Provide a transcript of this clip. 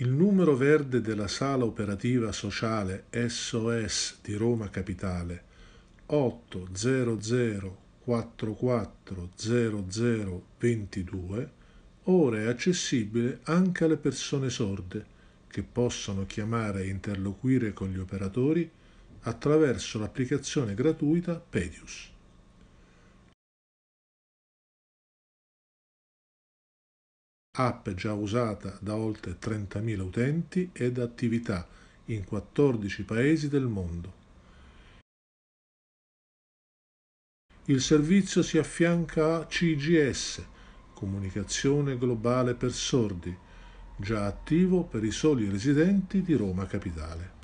Il numero verde della sala operativa sociale SOS di Roma Capitale 800 440022 ora è accessibile anche alle persone sorde che possono chiamare e interloquire con gli operatori attraverso l'applicazione gratuita Pedius. app già usata da oltre 30.000 utenti ed attività in 14 paesi del mondo. Il servizio si affianca a CGS, Comunicazione Globale per Sordi, già attivo per i soli residenti di Roma Capitale.